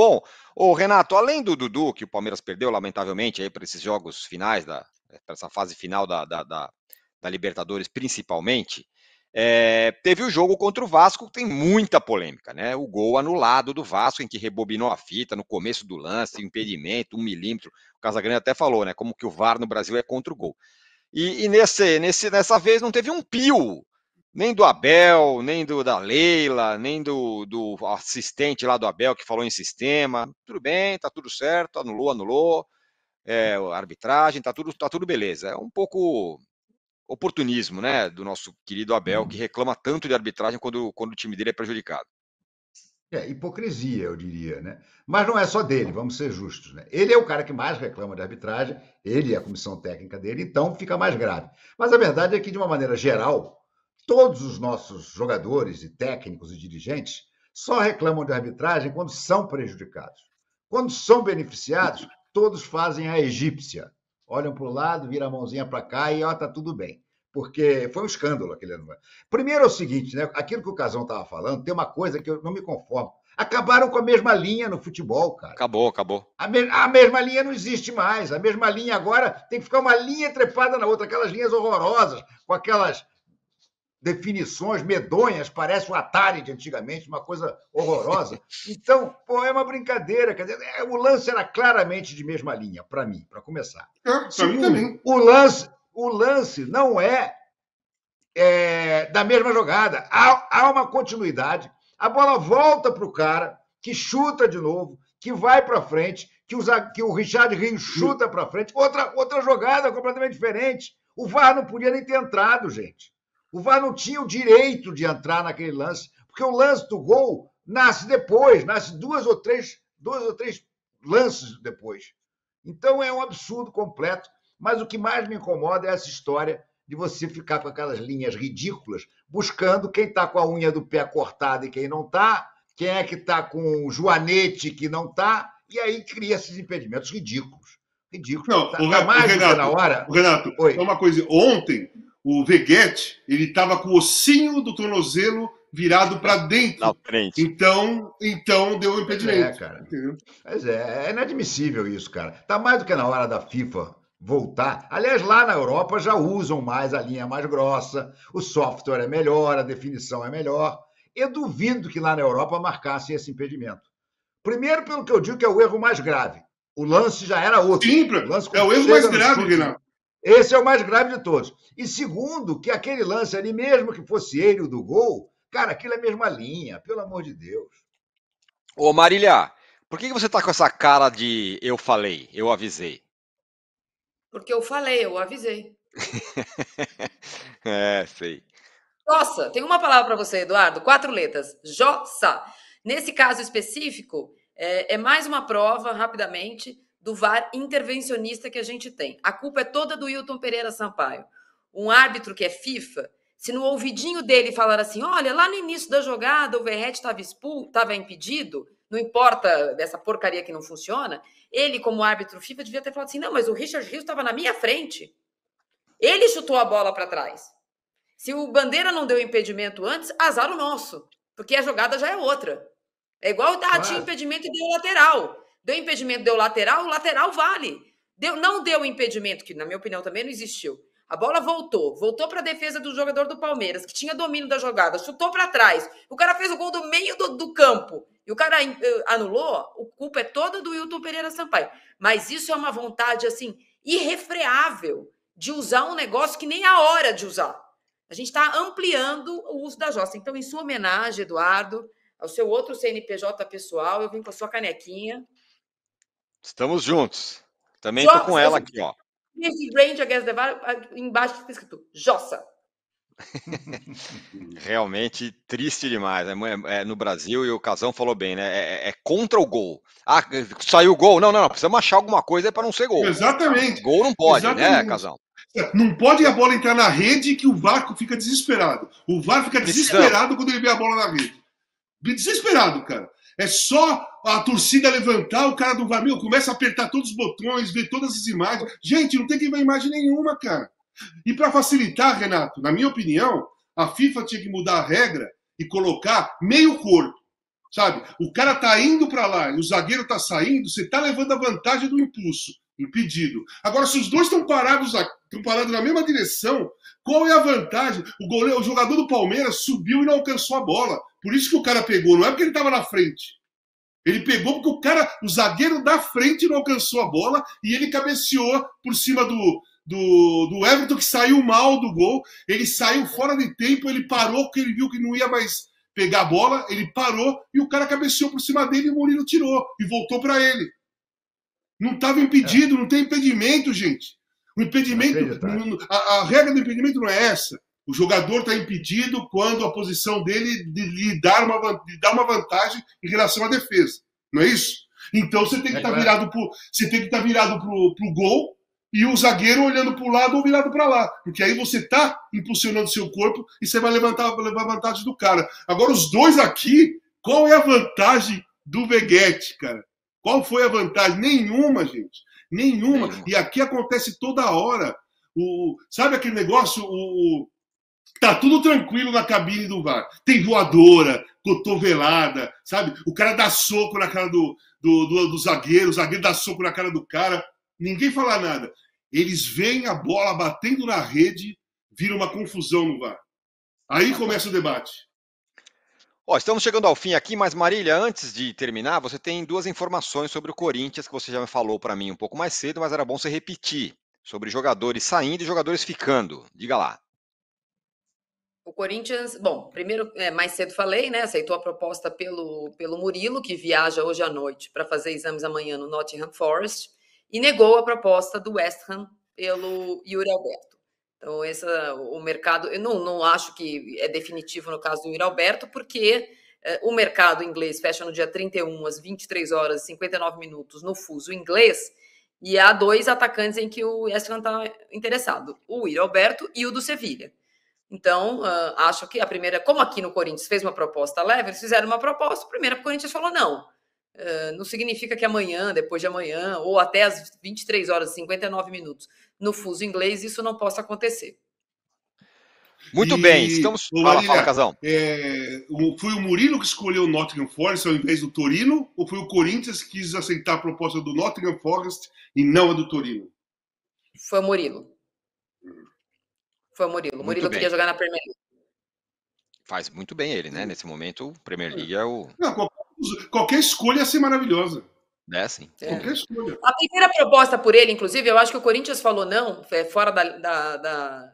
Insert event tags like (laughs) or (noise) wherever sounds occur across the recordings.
Bom, o Renato, além do Dudu, que o Palmeiras perdeu, lamentavelmente, aí para esses jogos finais, da, eh, para essa fase final da, da, da, da Libertadores, principalmente, é, teve o jogo contra o Vasco, que tem muita polêmica, né? O gol anulado do Vasco, em que rebobinou a fita no começo do lance, impedimento, um milímetro. O Casagrande até falou, né? Como que o VAR no Brasil é contra o gol. E, e nesse, nesse, nessa vez não teve um pio nem do Abel, nem do da Leila, nem do, do assistente lá do Abel que falou em sistema. Tudo bem, tá tudo certo, anulou, anulou. É, arbitragem, tá tudo, tá tudo beleza. É um pouco oportunismo, né, do nosso querido Abel, que uhum. reclama tanto de arbitragem quando, quando o time dele é prejudicado. É, hipocrisia, eu diria, né? Mas não é só dele, vamos ser justos, né? Ele é o cara que mais reclama de arbitragem, ele e é a comissão técnica dele, então fica mais grave. Mas a verdade é que, de uma maneira geral, Todos os nossos jogadores e técnicos e dirigentes só reclamam de arbitragem quando são prejudicados. Quando são beneficiados, todos fazem a egípcia. Olham para o lado, viram a mãozinha para cá e ó, tá tudo bem. Porque foi um escândalo aquele ano. Primeiro é o seguinte, né? Aquilo que o Casão estava falando, tem uma coisa que eu não me conformo. Acabaram com a mesma linha no futebol, cara. Acabou, acabou. A, me a, mesma linha não existe mais. A mesma linha agora tem que ficar uma linha trepada na outra, aquelas linhas horrorosas, com aquelas definições medonhas, parece o Atari de antigamente, uma coisa horrorosa. Então, pô, é uma brincadeira. Quer dizer, é, o lance era claramente de mesma linha, para mim, para começar. É, Segundo, o lance, o lance não é, é da mesma jogada. Há, há uma continuidade. A bola volta para o cara, que chuta de novo, que vai para frente, que, usa, que o Richard Rio chuta para frente. Outra, outra jogada completamente diferente. O VAR não podia nem ter entrado, gente. O VAR não tinha o direito de entrar naquele lance, porque o lance do gol nasce depois, nasce duas ou três, duas ou três lances depois. Então é um absurdo completo. Mas o que mais me incomoda é essa história de você ficar com aquelas linhas ridículas, buscando quem está com a unha do pé cortada e quem não está, quem é que está com o joanete que não está, e aí cria esses impedimentos ridículos. Ridículos. Não, tá, o, tá o Renato, na hora. O Renato, Oi. uma coisa. Ontem, o Veguete, ele estava com o ossinho do tornozelo virado para dentro. Então, então deu um impedimento. É, cara. Mas é, é inadmissível isso, cara. Tá mais do que na hora da FIFA voltar. Aliás, lá na Europa já usam mais a linha é mais grossa, o software é melhor, a definição é melhor. Eu duvido que lá na Europa marcassem esse impedimento. Primeiro, pelo que eu digo que é o erro mais grave. O lance já era outro. Sim, o lance, é o erro mais grave, Renato. Esse é o mais grave de todos. E segundo, que aquele lance ali, mesmo que fosse ele o do gol, cara, aquilo é a mesma linha, pelo amor de Deus. Ô Marília, por que você tá com essa cara de eu falei, eu avisei? Porque eu falei, eu avisei. (laughs) é, sei. Nossa, tem uma palavra para você, Eduardo, quatro letras. Jossa. Nesse caso específico, é, é mais uma prova, rapidamente, do VAR intervencionista que a gente tem. A culpa é toda do Hilton Pereira Sampaio. Um árbitro que é FIFA, se no ouvidinho dele falar assim: olha, lá no início da jogada o Verret estava expulso, estava impedido, não importa dessa porcaria que não funciona, ele, como árbitro FIFA, devia ter falado assim: não, mas o Richard Rios estava na minha frente. Ele chutou a bola para trás. Se o Bandeira não deu impedimento antes, azar o nosso, porque a jogada já é outra. É igual dar claro. impedimento e deu lateral. Deu impedimento, deu lateral, o lateral vale. Deu, não deu impedimento, que na minha opinião também não existiu. A bola voltou, voltou para a defesa do jogador do Palmeiras, que tinha domínio da jogada, chutou para trás. O cara fez o gol do meio do, do campo e o cara eh, anulou. O culpa é toda do Hilton Pereira Sampaio. Mas isso é uma vontade assim irrefreável de usar um negócio que nem é a hora de usar. A gente está ampliando o uso da jossa. Então, em sua homenagem, Eduardo, ao seu outro CNPJ pessoal, eu vim com a sua canequinha. Estamos juntos. Também estou com ela aqui, ó. Range Against the embaixo está escrito Jossa. (laughs) Realmente triste demais. É, é, no Brasil, e o Casão falou bem, né? É, é, é, contra o gol. Ah, saiu o gol. Não, não, não. Precisamos achar alguma coisa para não ser gol. Exatamente. Gol não pode, né, Exatamente. né, Casão? Não pode a bola entrar na rede que o VAR fica desesperado. O VAR fica desesperado Precisamos. quando ele vê a bola na rede. Desesperado, cara. É só a torcida levantar, o cara do VAR, começa a apertar todos os botões, ver todas as imagens. Gente, não tem que ver imagem nenhuma, cara. E para facilitar, Renato, na minha opinião, a FIFA tinha que mudar a regra e colocar meio corpo. Sabe? O cara tá indo para lá, o zagueiro tá saindo, você tá levando a vantagem do impulso, impedido. Agora, se os dois estão parados, estão na mesma direção, qual é a vantagem? O goleiro, o jogador do Palmeiras subiu e não alcançou a bola. Por isso que o cara pegou, não é porque ele estava na frente. Ele pegou porque o cara, o zagueiro da frente não alcançou a bola e ele cabeceou por cima do, do, do Everton, que saiu mal do gol. Ele saiu fora de tempo, ele parou porque ele viu que não ia mais pegar a bola, ele parou e o cara cabeceou por cima dele e o Murilo tirou e voltou para ele. Não estava é. impedido, é. não tem impedimento, gente. O impedimento, a, a regra do impedimento não é essa. O jogador está impedido quando a posição dele lhe dá, uma, lhe dá uma vantagem em relação à defesa. Não é isso? Então você tem que estar é tá virado para você tem que estar tá virado para o gol e o zagueiro olhando para o lado ou virado para lá, porque aí você está impulsionando seu corpo e você vai levantar levar vantagem do cara. Agora os dois aqui, qual é a vantagem do Veguete, cara? Qual foi a vantagem? Nenhuma, gente. Nenhuma. Nenhuma. E aqui acontece toda hora. O, sabe aquele negócio? O, Tá tudo tranquilo na cabine do VAR. Tem voadora, cotovelada, sabe? O cara dá soco na cara do, do, do, do zagueiro, o zagueiro dá soco na cara do cara. Ninguém fala nada. Eles veem a bola batendo na rede, vira uma confusão no VAR. Aí começa o debate. Ó, estamos chegando ao fim aqui, mas Marília, antes de terminar, você tem duas informações sobre o Corinthians que você já falou para mim um pouco mais cedo, mas era bom você repetir sobre jogadores saindo e jogadores ficando. Diga lá. O Corinthians, bom, primeiro, é, mais cedo falei, né? Aceitou a proposta pelo, pelo Murilo, que viaja hoje à noite para fazer exames amanhã no Nottingham Forest, e negou a proposta do West Ham pelo Yuri Alberto. Então, essa, o mercado, eu não, não acho que é definitivo no caso do Yuri Alberto, porque é, o mercado inglês fecha no dia 31, às 23 horas e 59 minutos, no fuso inglês, e há dois atacantes em que o West Ham está interessado: o Yuri Alberto e o do Sevilha. Então, uh, acho que a primeira, como aqui no Corinthians fez uma proposta leve, eles fizeram uma proposta, primeiro o Corinthians falou não. Uh, não significa que amanhã, depois de amanhã, ou até às 23 horas e 59 minutos, no fuso inglês, isso não possa acontecer. Muito e, bem, estamos. Fala, fala, Casão. É, foi o Murilo que escolheu o Nottingham Forest ao invés do Torino, ou foi o Corinthians que quis aceitar a proposta do Nottingham Forest e não a do Torino? Foi o Murilo. Foi o Murilo. O Murilo bem. queria jogar na Premier League. Faz muito bem ele, né? Nesse momento, o Premier League é o. Não, qualquer, escolha ia ser maravilhosa. É, sim. É. Qualquer escolha. A primeira proposta por ele, inclusive, eu acho que o Corinthians falou não, é, fora da, da, da,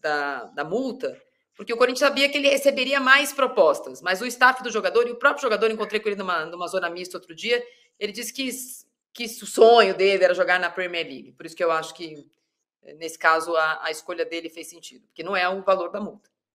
da, da multa, porque o Corinthians sabia que ele receberia mais propostas, mas o staff do jogador e o próprio jogador, encontrei com ele numa, numa zona mista outro dia, ele disse que, que o sonho dele era jogar na Premier League, por isso que eu acho que nesse caso, a, a escolha dele fez sentido, porque não é o valor da multa.